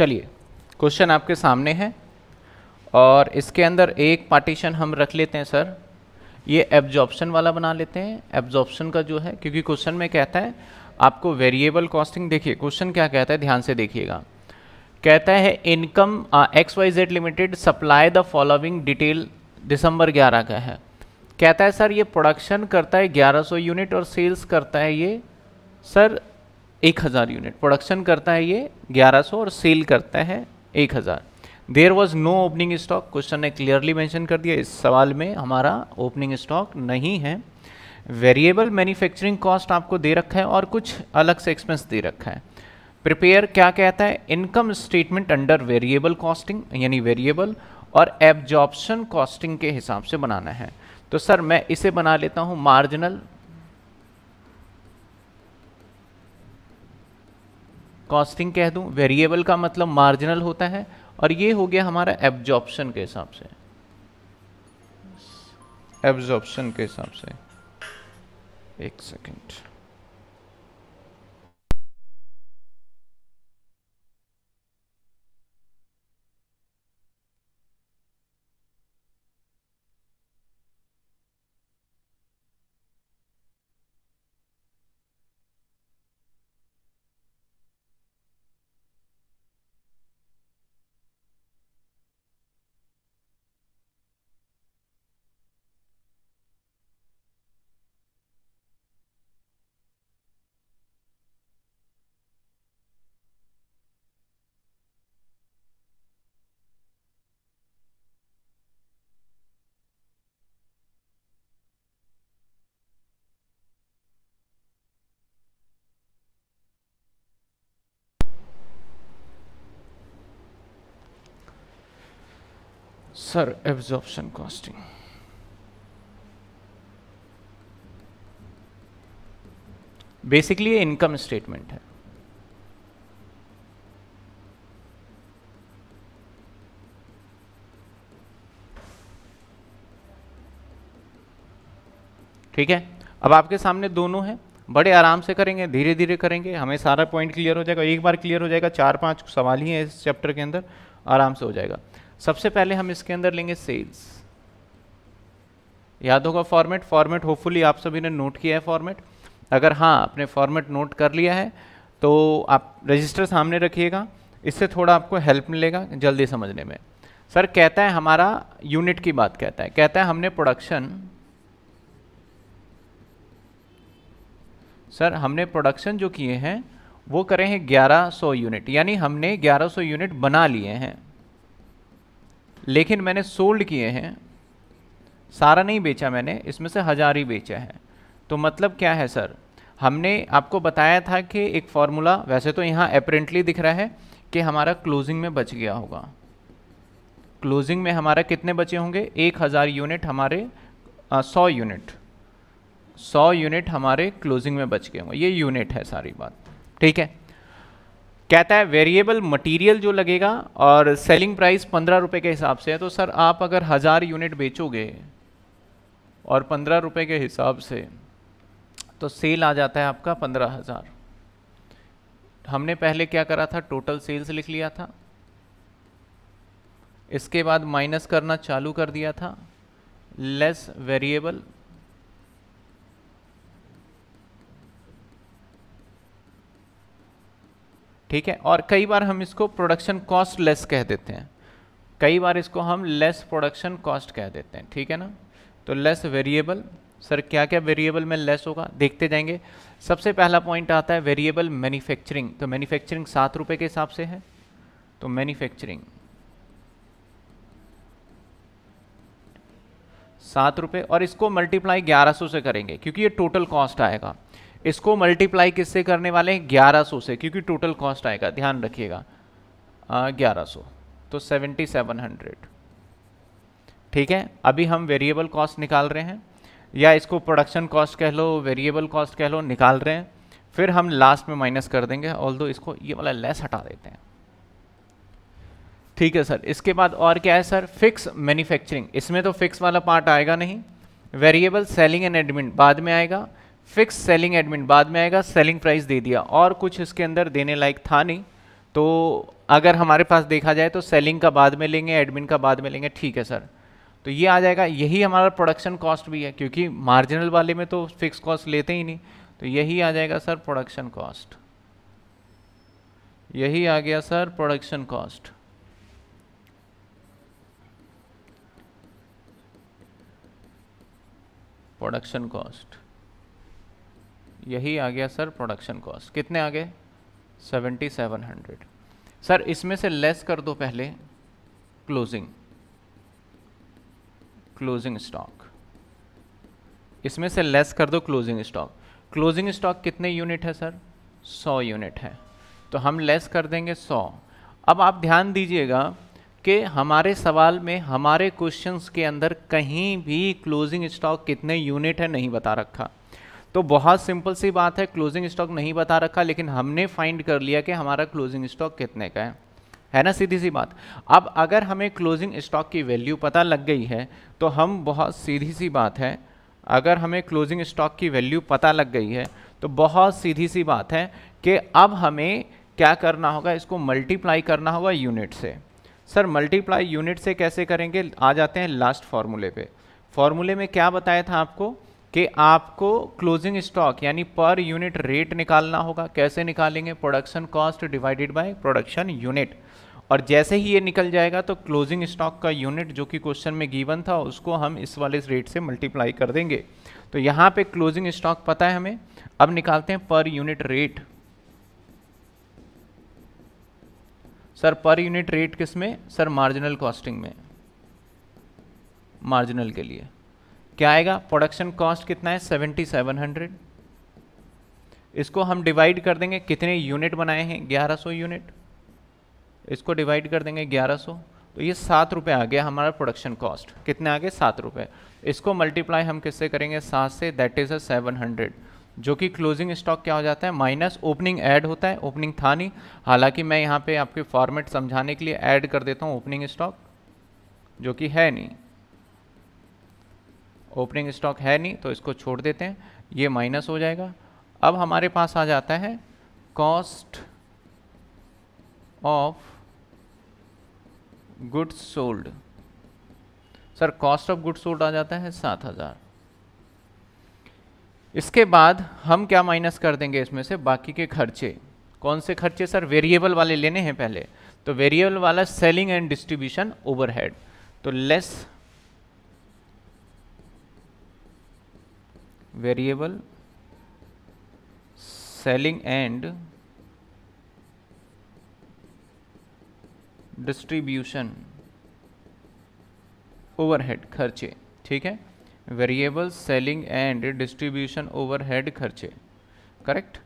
चलिए क्वेश्चन आपके सामने है और इसके अंदर एक पार्टीशन हम रख लेते हैं सर ये एब्जॉर्प्शन वाला बना लेते हैं एब्जॉर्प्शन का जो है क्योंकि क्वेश्चन में कहता है आपको वेरिएबल कॉस्टिंग देखिए क्वेश्चन क्या कहता है ध्यान से देखिएगा कहता है income X Y Z limited supply the following detail दिसंबर 11 का है कहता है सर ये प्रोडक्शन करता है 1100 यूनिट और सेल्स करता है ये सर एक हज़ार यूनिट प्रोडक्शन करता है ये ग्यारह सौ और सेल करता है एक हज़ार there was no opening stock question ने क्लियरली मैंशन कर दिया इस सवाल में हमारा ओपनिंग स्टॉक नहीं है वेरिएबल मैन्युफैक्चरिंग कॉस्ट आपको दे रखा है और कुछ अलग से एक्सपेंस दे रखा है प्रिपेयर क्या कहता है income statement under variable costing यानी वेरिएबल और एब्जॉर्प्शन कॉस्टिंग के हिसाब से बनाना है तो सर मैं इसे बना लेता हूँ मार्जिनल कॉस्टिंग कह दूं वेरिएबल का मतलब मार्जिनल होता है और ये हो गया हमारा एब्जॉर्प्शन के हिसाब से एब्जॉर्प्शन के हिसाब से एक second sir absorption costing basically ये इनकम स्टेटमेंट है ठीक है अब आपके सामने दोनों हैं बड़े आराम से करेंगे धीरे धीरे करेंगे हमें सारा पॉइंट क्लियर हो जाएगा एक बार क्लियर हो जाएगा चार पांच सवाल ही हैं इस चैप्टर के अंदर आराम से हो जाएगा सबसे पहले हम इसके अंदर लेंगे सेल्स याद होगा फॉर्मेट फॉर्मेट होपफुली आप सभी ने नोट किया है फॉर्मेट अगर हाँ आपने फॉर्मेट नोट कर लिया है तो आप रजिस्टर सामने रखिएगा इससे थोड़ा आपको हेल्प मिलेगा जल्दी समझने में सर कहता है हमारा यूनिट की बात कहता है कहता है हमने प्रोडक्शन सर हमने प्रोडक्शन जो किए हैं वो करें हैं 1100 यूनिट यानी हमने 1100 यूनिट बना लिए हैं लेकिन मैंने सोल्ड किए हैं सारा नहीं बेचा मैंने इसमें से हज़ार ही बेचा है तो मतलब क्या है सर हमने आपको बताया था कि एक फार्मूला वैसे तो यहाँ अपरेंटली दिख रहा है कि हमारा क्लोजिंग में बच गया होगा क्लोजिंग में हमारा कितने बचे होंगे एक हज़ार यूनिट हमारे सौ यूनिट सौ यूनिट हमारे क्लोजिंग में बच गए होंगे ये यूनिट है सारी बात ठीक है कहता है वेरिएबल मटेरियल जो लगेगा और सेलिंग प्राइस पंद्रह रुपये के हिसाब से है तो सर आप अगर हज़ार यूनिट बेचोगे और पंद्रह रुपये के हिसाब से तो सेल आ जाता है आपका पंद्रह हज़ार हमने पहले क्या करा था टोटल सेल्स लिख लिया था इसके बाद माइनस करना चालू कर दिया था लेस वेरिएबल ठीक है और कई बार हम इसको प्रोडक्शन कॉस्ट लेस कह देते हैं कई बार इसको हम लेस प्रोडक्शन कॉस्ट कह देते हैं ठीक है ना तो लेस वेरिएबल सर क्या क्या वेरिएबल में लेस होगा देखते जाएंगे सबसे पहला पॉइंट आता है वेरिएबल मैन्युफैक्चरिंग तो मैन्युफैक्चरिंग सात रुपये के हिसाब से है तो मैन्युफैक्चरिंग सात रुपये और इसको मल्टीप्लाई ग्यारह सौ से करेंगे क्योंकि ये टोटल कॉस्ट आएगा इसको मल्टीप्लाई किससे करने वाले हैं ग्यारह सौ से क्योंकि टोटल कॉस्ट आएगा ध्यान रखिएगा ग्यारह सौ तो सेवेंटी सेवन हंड्रेड ठीक है अभी हम वेरिएबल कॉस्ट निकाल रहे हैं या इसको प्रोडक्शन कॉस्ट कह लो वेरिएबल कॉस्ट कह लो निकाल रहे हैं फिर हम लास्ट में माइनस कर देंगे ऑल दो इसको ये वाला लेस हटा देते हैं ठीक है सर इसके बाद और क्या है सर फिक्स मैन्युफैक्चरिंग इसमें तो फिक्स वाला पार्ट आएगा नहीं वेरिएबल सेलिंग एंड एडमिन बाद में आएगा फिक्स सेलिंग एडमिन बाद में आएगा सेलिंग प्राइस दे दिया और कुछ इसके अंदर देने लायक था नहीं तो अगर हमारे पास देखा जाए तो सेलिंग का बाद में लेंगे एडमिन का बाद में लेंगे ठीक है सर तो ये आ जाएगा यही हमारा प्रोडक्शन कॉस्ट भी है क्योंकि मार्जिनल वाले में तो फिक्स कॉस्ट लेते ही नहीं तो यही आ जाएगा सर प्रोडक्शन कॉस्ट यही आ गया sir production cost production cost यही आ गया सर प्रोडक्शन कॉस्ट कितने आ गए सेवेंटी सेवन हंड्रेड सर इसमें से लेस कर दो पहले क्लोजिंग क्लोजिंग स्टॉक इसमें से लेस कर दो क्लोजिंग स्टॉक क्लोजिंग स्टॉक कितने यूनिट है सर सौ यूनिट है तो हम लेस कर देंगे सौ अब आप ध्यान दीजिएगा कि हमारे सवाल में हमारे क्वेश्चंस के अंदर कहीं भी क्लोजिंग स्टॉक कितने यूनिट है नहीं बता रखा तो बहुत सिंपल सी बात है क्लोजिंग स्टॉक नहीं बता रखा लेकिन हमने फाइंड कर लिया कि हमारा क्लोजिंग स्टॉक कितने का है है ना सीधी सी बात अब अगर हमें क्लोजिंग स्टॉक की वैल्यू पता लग गई है तो हम बहुत सीधी सी बात है अगर हमें क्लोजिंग स्टॉक की वैल्यू पता लग गई है तो बहुत सीधी सी बात है कि अब हमें क्या करना होगा इसको मल्टीप्लाई करना होगा यूनिट से सर मल्टीप्लाई यूनिट से कैसे करेंगे आ जाते हैं लास्ट फार्मूले पे फार्मूले में क्या बताया था आपको कि आपको क्लोजिंग स्टॉक यानी पर यूनिट रेट निकालना होगा कैसे निकालेंगे production cost divided by production unit और जैसे ही ये निकल जाएगा तो क्लोजिंग स्टॉक का यूनिट जो कि क्वेश्चन में गिवन था उसको हम इस वाले रेट से मल्टीप्लाई कर देंगे तो यहाँ पे क्लोजिंग स्टॉक पता है हमें अब निकालते हैं per unit rate sir per unit rate किस में सर मार्जिनल कॉस्टिंग में मार्जिनल के लिए क्या आएगा प्रोडक्शन कॉस्ट कितना है सेवेंटी सेवन हंड्रेड इसको हम डिवाइड कर देंगे कितने यूनिट बनाए हैं ग्यारह सौ यूनिट इसको डिवाइड कर देंगे ग्यारह सौ तो ये सात रुपये आ गया हमारा प्रोडक्शन कॉस्ट कितने आ गए सात रुपये इसको मल्टीप्लाई हम किससे करेंगे सात से that is a seven hundred जो कि क्लोजिंग स्टॉक क्या हो जाता है माइनस ओपनिंग ऐड होता है ओपनिंग था नहीं हालांकि मैं यहाँ पे आपके फॉर्मेट समझाने के लिए ऐड कर देता हूँ ओपनिंग स्टॉक जो कि है नहीं ओपनिंग स्टॉक है नहीं तो इसको छोड़ देते हैं ये माइनस हो जाएगा अब हमारे पास आ जाता है cost of goods sold sir cost of goods sold आ जाता है सात हज़ार इसके बाद हम क्या माइनस कर देंगे इसमें से बाकी के खर्चे कौन से खर्चे सर वेरिएबल वाले लेने हैं पहले तो वेरिएबल वाला सेलिंग एंड डिस्ट्रीब्यूशन ओवरहेड तो less variable selling and distribution overhead खर्चे ठीक है variable selling and distribution overhead खर्चे करेक्ट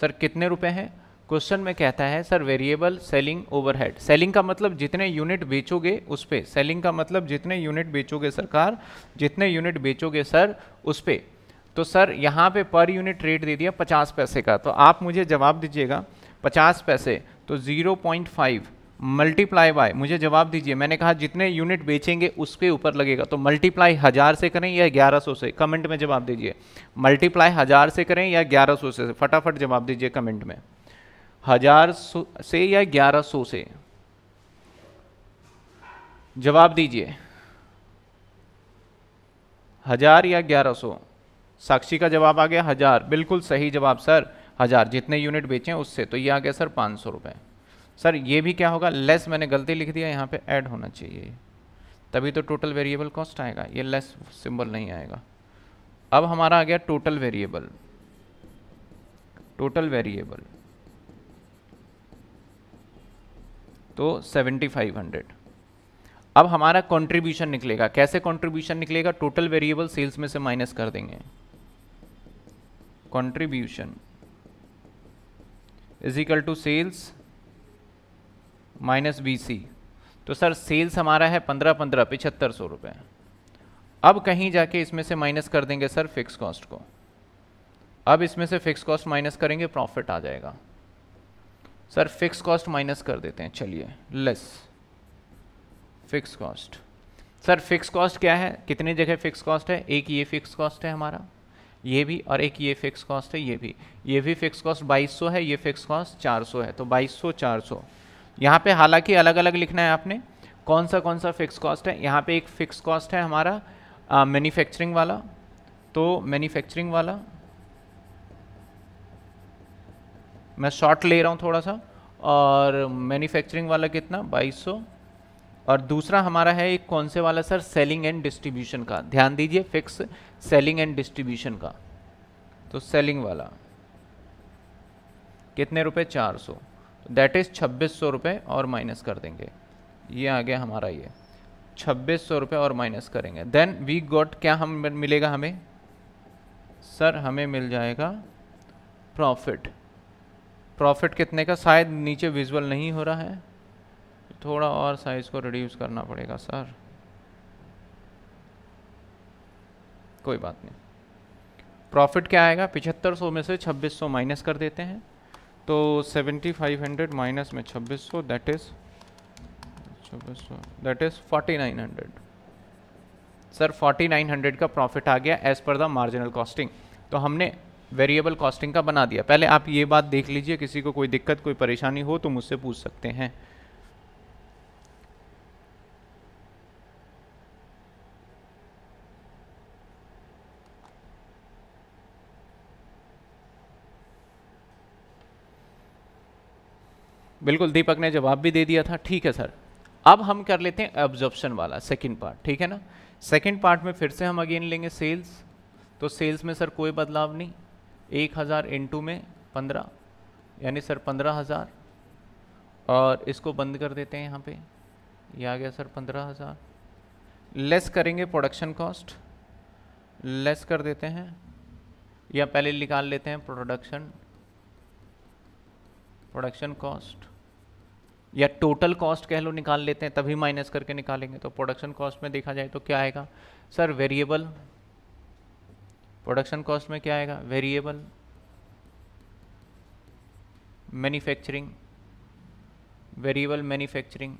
सर कितने रुपए हैं क्वेश्चन में कहता है sir variable selling overhead selling का मतलब जितने यूनिट बेचोगे उस पर सेलिंग का मतलब जितने यूनिट बेचोगे सरकार जितने यूनिट बेचोगे सर उस पर तो सर यहाँ पे पर यूनिट रेट दे दिया पचास पैसे का तो आप मुझे जवाब दीजिएगा पचास पैसे तो zero point five multiply by मुझे जवाब दीजिए मैंने कहा जितने यूनिट बेचेंगे उसके ऊपर लगेगा तो मल्टीप्लाई हज़ार से करें या ग्यारह सौ से कमेंट में जवाब दीजिए मल्टीप्लाई हज़ार से करें या ग्यारह सौ से फटाफट जवाब दीजिए कमेंट में हज़ार से या ग्यारह सौ से जवाब दीजिए हज़ार या ग्यारह सौ साक्षी का जवाब आ गया हज़ार बिल्कुल सही जवाब सर हज़ार जितने यूनिट बेचें उससे तो ये आ गया सर पाँच सौ रुपये सर ये भी क्या होगा लेस मैंने गलती लिख दिया यहाँ पे ऐड होना चाहिए तभी तो टोटल वेरिएबल कॉस्ट आएगा ये लेस सिंबल नहीं आएगा अब हमारा आ गया टोटल वेरिएबल टोटल वेरिएबल तो सेवेंटी फाइव हंड्रेड अब हमारा कंट्रीब्यूशन निकलेगा कैसे कंट्रीब्यूशन निकलेगा टोटल वेरिएबल सेल्स में से माइनस कर देंगे contribution is equal to sales minus B C तो सर सेल्स हमारा है पंद्रह पंद्रह पिछहत्तर सौ रुपये अब कहीं जाके इसमें से माइनस कर देंगे सर फिक्स कॉस्ट को अब इसमें से फिक्स कॉस्ट माइनस करेंगे प्रॉफिट आ जाएगा सर फिक्स कॉस्ट माइनस कर देते हैं चलिए less fix cost sir fix cost क्या है कितनी जगह फिक्स कॉस्ट है एक ये फिक्स कॉस्ट है हमारा ये भी और एक ये फिक्स कॉस्ट है ये भी ये भी फिक्स कॉस्ट 2200 है ये फिक्स कॉस्ट 400 है तो 2200 400 यहाँ पे हालांकि अलग अलग लिखना है आपने कौन सा कौन सा फिक्स कॉस्ट है यहाँ पे एक फिक्स कॉस्ट है हमारा मैन्युफैक्चरिंग वाला तो मैन्युफैक्चरिंग वाला मैं शॉर्ट ले रहा हूँ थोड़ा सा और मैन्युफैक्चरिंग वाला कितना बाईस और दूसरा हमारा है एक कौन से वाला सर सेलिंग एंड डिस्ट्रीब्यूशन का ध्यान दीजिए फिक्स सेलिंग एंड डिस्ट्रीब्यूशन का तो सेलिंग वाला कितने रुपए चार सौ दैट इज़ छब्बीस सौ रुपये और माइनस कर देंगे ये आ गया हमारा ये छब्बीस सौ रुपये और माइनस करेंगे देन वी गॉट क्या हम मिलेगा हमें सर हमें मिल जाएगा प्रॉफिट प्रॉफिट कितने का शायद नीचे विजुअल नहीं हो रहा है थोड़ा और साइज़ को रिड्यूस करना पड़ेगा सर कोई बात नहीं प्रॉफिट क्या आएगा पिछहत्तर सौ में से छब्बीस सौ माइनस कर देते हैं तो सेवेंटी फाइव हंड्रेड माइनस में छब्बीस सौ दैट इज़ छब्बीस सौ that is forty nine hundred sir forty nine hundred का प्रॉफिट आ गया एज़ पर द मार्जिनल कॉस्टिंग तो हमने वेरिएबल कॉस्टिंग का बना दिया पहले आप ये बात देख लीजिए किसी को कोई दिक्कत कोई परेशानी हो तो मुझसे पूछ सकते हैं बिल्कुल दीपक ने जवाब भी दे दिया था ठीक है सर अब हम कर लेते हैं ऑब्जॉर्प्शन वाला सेकंड पार्ट ठीक है ना सेकंड पार्ट में फिर से हम अगेन लेंगे सेल्स तो सेल्स में सर कोई बदलाव नहीं एक हज़ार इंटू में पंद्रह यानी सर पंद्रह हज़ार और इसको बंद कर देते हैं यहाँ पे ये आ गया सर पंद्रह हज़ार लेस करेंगे प्रोडक्शन कॉस्ट लेस कर देते हैं या पहले निकाल लेते हैं प्रोडक्शन प्रोडक्शन कॉस्ट या टोटल कॉस्ट कह लो निकाल लेते हैं तभी माइनस करके निकालेंगे तो प्रोडक्शन कॉस्ट में देखा जाए तो क्या आएगा सर वेरिएबल प्रोडक्शन कॉस्ट में क्या आएगा variable manufacturing variable manufacturing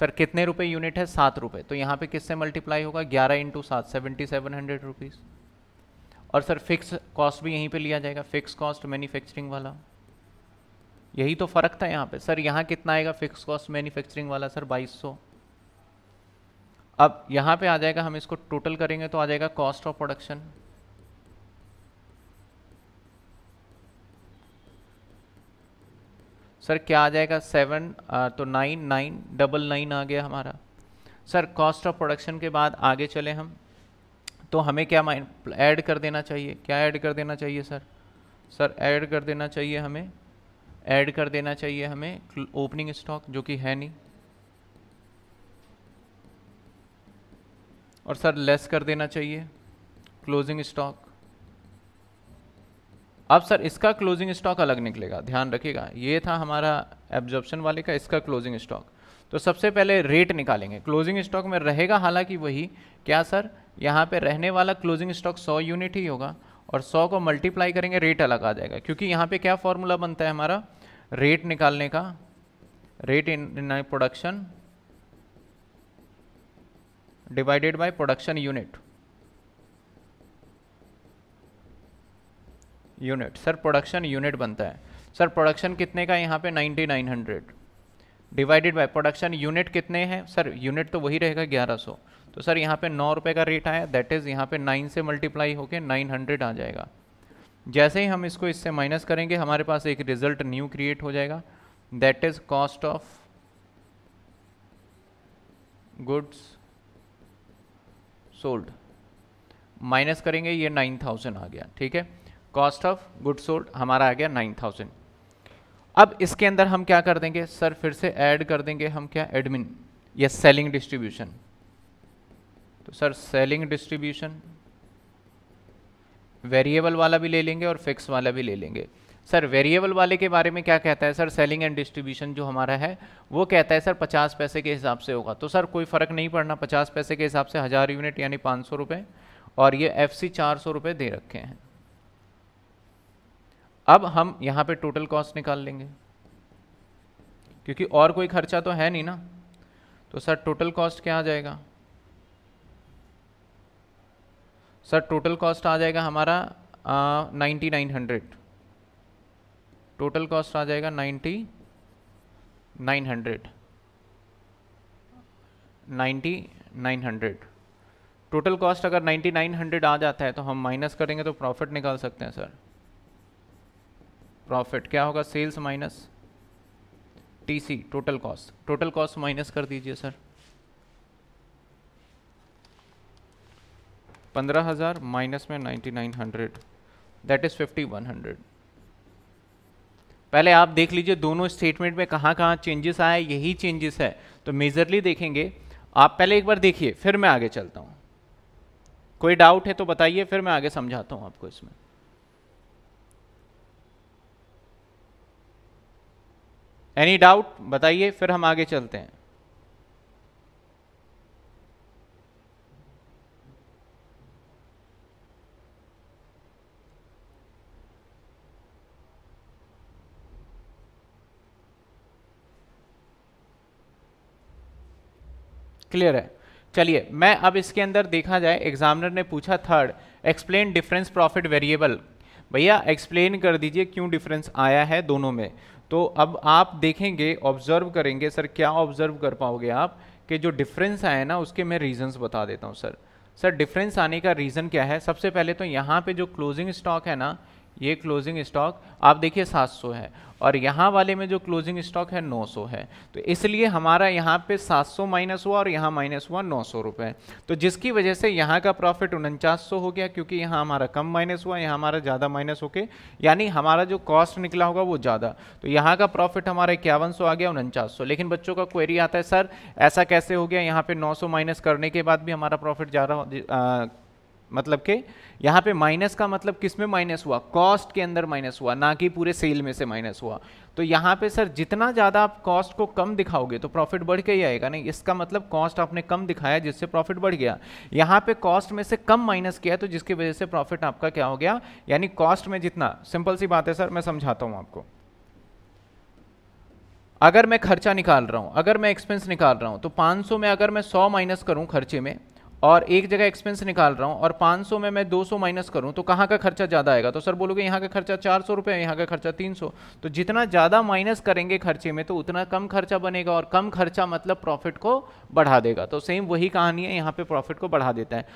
sir कितने रुपए यूनिट है सात रुपए तो यहाँ पे किससे मल्टीप्लाई होगा ग्यारह इंटू सात सेवेंटी सेवन हंड्रेड रुपीज़ और सर फिक्स कॉस्ट भी यहीं पे लिया जाएगा फिक्स कॉस्ट मैन्युफैक्चरिंग वाला यही तो फ़र्क था यहाँ पे सर यहाँ कितना आएगा फिक्स कॉस्ट मैन्युफैक्चरिंग वाला सर 2200 अब यहाँ पे आ जाएगा हम इसको टोटल करेंगे तो आ जाएगा कॉस्ट ऑफ प्रोडक्शन सर क्या आ जाएगा सेवन तो नाइन नाइन डबल नाइन आ गया हमारा सर कॉस्ट ऑफ प्रोडक्शन के बाद आगे चले हम तो हमें क्या माइन ऐड कर देना चाहिए क्या ऐड कर देना चाहिए सर सर ऐड कर देना चाहिए हमें ऐड कर देना चाहिए हमें ओपनिंग स्टॉक जो कि है नहीं और सर लेस कर देना चाहिए क्लोजिंग स्टॉक अब सर इसका क्लोजिंग स्टॉक अलग निकलेगा ध्यान रखिएगा ये था हमारा एब्जॉर्प्शन वाले का इसका क्लोजिंग स्टॉक तो सबसे पहले रेट निकालेंगे क्लोजिंग स्टॉक में रहेगा हालांकि वही क्या सर यहाँ पे रहने वाला क्लोजिंग स्टॉक 100 यूनिट ही होगा और 100 को मल्टीप्लाई करेंगे रेट अलग आ जाएगा क्योंकि यहाँ पे क्या फॉर्मूला बनता है हमारा रेट निकालने का रेट इन production divided by production unit unit sir production unit बनता है सर प्रोडक्शन कितने का यहाँ पे 9900 डिवाइडेड बाय प्रोडक्शन यूनिट कितने हैं सर यूनिट तो वही रहेगा 1100 तो सर यहाँ पे नौ रुपये का रेट आया दैट इज़ यहाँ पे नाइन से मल्टीप्लाई होके नाइन हंड्रेड आ जाएगा जैसे ही हम इसको इससे माइनस करेंगे हमारे पास एक रिजल्ट न्यू क्रिएट हो जाएगा that is cost of goods sold minus करेंगे ये नाइन थाउजेंड आ गया ठीक है कॉस्ट ऑफ गुड सोल्ड हमारा आ गया नाइन थाउजेंड अब इसके अंदर हम क्या कर देंगे सर फिर से ऐड कर देंगे हम क्या एडमिन या सेलिंग डिस्ट्रीब्यूशन तो सर सेलिंग डिस्ट्रीब्यूशन वेरिएबल वाला भी ले लेंगे और फिक्स वाला भी ले लेंगे सर वेरिएबल वाले के बारे में क्या कहता है सर सेलिंग एंड डिस्ट्रीब्यूशन जो हमारा है वो कहता है सर पचास पैसे के हिसाब से होगा तो सर कोई फ़र्क नहीं पड़ना पचास पैसे के हिसाब से हज़ार यूनिट यानी पाँच सौ रुपये और ये एफ सी चार सौ रुपये दे रखे हैं अब हम यहाँ पे टोटल कॉस्ट निकाल लेंगे क्योंकि और कोई खर्चा तो है नहीं ना तो सर टोटल कॉस्ट क्या आ जाएगा सर टोटल कॉस्ट आ जाएगा हमारा ninety nine hundred total cost आ जाएगा ninety nine hundred ninety nine hundred total cost अगर नाइन्टी नाइन हंड्रेड आ जाता है तो हम माइनस करेंगे तो प्रॉफिट निकाल सकते हैं सर प्रॉफिट क्या होगा sales minus TC total cost total cost minus कर दीजिए सर पंद्रह हज़ार माइनस में ninety nine hundred that is fifty one hundred पहले आप देख लीजिए दोनों स्टेटमेंट में कहाँ कहाँ चेंजेस आए यही चेंजेस है तो मेजरली देखेंगे आप पहले एक बार देखिए फिर मैं आगे चलता हूँ कोई डाउट है तो बताइए फिर मैं आगे समझाता हूँ आपको इसमें एनी डाउट बताइए फिर हम आगे चलते हैं क्लियर है चलिए मैं अब इसके अंदर देखा जाए एग्जामिनर ने पूछा third explain difference profit variable भैया एक्सप्लेन कर दीजिए क्यों डिफरेंस आया है दोनों में तो अब आप देखेंगे ऑब्जर्व करेंगे सर क्या ऑब्जर्व कर पाओगे आप कि जो डिफरेंस आया ना उसके मैं रीजंस बता देता हूँ सर सर डिफरेंस आने का रीज़न क्या है सबसे पहले तो यहाँ पे जो क्लोजिंग स्टॉक है ना ये क्लोजिंग स्टॉक आप देखिए 700 है और यहाँ वाले में जो क्लोजिंग स्टॉक है 900 है तो इसलिए हमारा यहाँ पे 700 माइनस हुआ और यहाँ माइनस हुआ नौ सौ रुपये तो जिसकी वजह से यहाँ का प्रॉफिट उनचास हो गया क्योंकि यहाँ हमारा कम माइनस हुआ यहाँ हमारा ज़्यादा माइनस होके यानी हमारा जो कॉस्ट निकला होगा वो ज़्यादा तो यहाँ का प्रॉफिट हमारा इक्यावन आ गया उनचास लेकिन बच्चों का क्वेरी आता है सर ऐसा कैसे हो गया यहाँ पर नौ माइनस करने के बाद भी हमारा प्रॉफिट ज़्यादा मतलब के यहाँ पे माइनस का मतलब किस में माइनस हुआ कॉस्ट के अंदर माइनस हुआ ना कि पूरे सेल में से माइनस हुआ तो यहाँ पे सर जितना ज़्यादा आप कॉस्ट को कम दिखाओगे तो प्रॉफिट बढ़ के ही आएगा नहीं इसका मतलब कॉस्ट आपने कम दिखाया जिससे प्रॉफिट बढ़ गया यहाँ पे कॉस्ट में से कम माइनस किया तो जिसकी वजह से प्रॉफिट आपका क्या हो गया यानी कॉस्ट में जितना सिंपल सी बात है सर मैं समझाता हूँ आपको अगर मैं खर्चा निकाल रहा हूँ अगर मैं एक्सपेंस निकाल रहा हूँ तो 500 में अगर मैं 100 माइनस करूँ खर्चे में और एक जगह एक्सपेंस निकाल रहा हूँ और 500 में मैं 200 माइनस करूँ तो कहाँ का खर्चा ज़्यादा आएगा तो सर बोलोगे यहाँ का खर्चा चार सौ रुपये यहाँ का खर्चा 300 तो जितना ज़्यादा माइनस करेंगे खर्चे में तो उतना कम खर्चा बनेगा और कम खर्चा मतलब प्रॉफिट को बढ़ा देगा तो सेम वही कहानी है यहाँ पर प्रॉफिट को बढ़ा देता है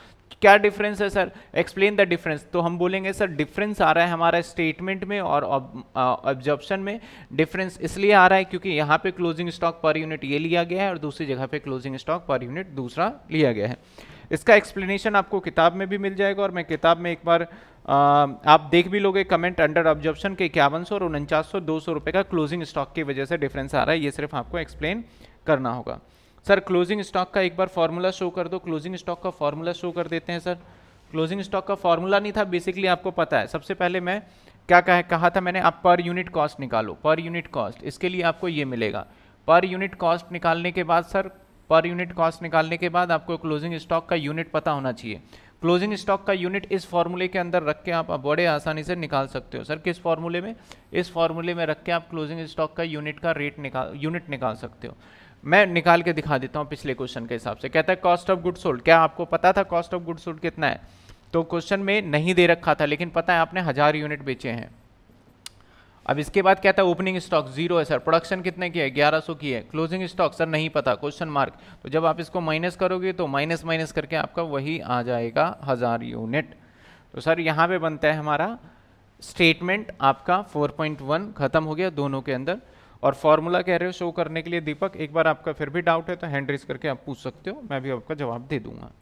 क्या डिफरेंस है सर एक्सप्लेन द डिफरेंस तो हम बोलेंगे सर डिफरेंस आ रहा है हमारा स्टेटमेंट में और ऑब्जॉर्प्शन में डिफरेंस इसलिए आ रहा है क्योंकि यहाँ पे क्लोजिंग स्टॉक पर यूनिट ये लिया गया है और दूसरी जगह पे क्लोजिंग स्टॉक पर यूनिट दूसरा लिया गया है इसका एक्सप्लेनेशन आपको किताब में भी मिल जाएगा और मैं किताब में एक बार आ, आप देख भी लोगे कमेंट अंडर ऑब्जॉर्प्शन के इक्यावन सौ और उनचास सौ दो सौ रुपये का क्लोजिंग स्टॉक की वजह से डिफरेंस आ रहा है ये सिर्फ आपको एक्सप्लेन करना होगा सर क्लोजिंग स्टॉक का एक बार फार्मूला शो कर दो क्लोजिंग स्टॉक का फार्मूला शो कर देते हैं सर क्लोजिंग स्टॉक का फार्मूला नहीं था बेसिकली आपको पता है सबसे पहले मैं क्या कह, कहा था मैंने आप पर यूनिट कॉस्ट निकालो पर यूनिट कॉस्ट इसके लिए आपको ये मिलेगा पर यूनिट कॉस्ट निकालने के बाद सर पर यूनिट कॉस्ट निकालने के बाद आपको क्लोजिंग स्टॉक का यूनिट पता होना चाहिए क्लोजिंग स्टॉक का यूनिट इस फॉर्मूले के अंदर रख के आप बड़े आसानी से निकाल सकते हो सर किस फॉर्मूले में इस फॉर्मूले में रख के आप क्लोजिंग स्टॉक का यूनिट का रेट निकाल यूनिट निकाल सकते हो मैं निकाल के दिखा देता हूँ पिछले क्वेश्चन के हिसाब से कहता है कॉस्ट ऑफ गुड सोल्ड क्या आपको पता था कॉस्ट ऑफ गुड सोल्ड कितना है तो क्वेश्चन में नहीं दे रखा था लेकिन पता है आपने हज़ार यूनिट बेचे हैं अब इसके बाद कहता है ओपनिंग स्टॉक जीरो है सर प्रोडक्शन कितने की है ग्यारह सौ की है क्लोजिंग स्टॉक सर नहीं पता क्वेश्चन मार्क तो जब आप इसको माइनस करोगे तो माइनस माइनस करके आपका वही आ जाएगा हज़ार यूनिट तो सर यहाँ पे बनता है हमारा स्टेटमेंट आपका 4.1 ख़त्म हो गया दोनों के अंदर और फॉर्मूला कह रहे हो शो करने के लिए दीपक एक बार आपका फिर भी डाउट है तो हैंड रेस करके आप पूछ सकते हो मैं भी आपका जवाब दे दूंगा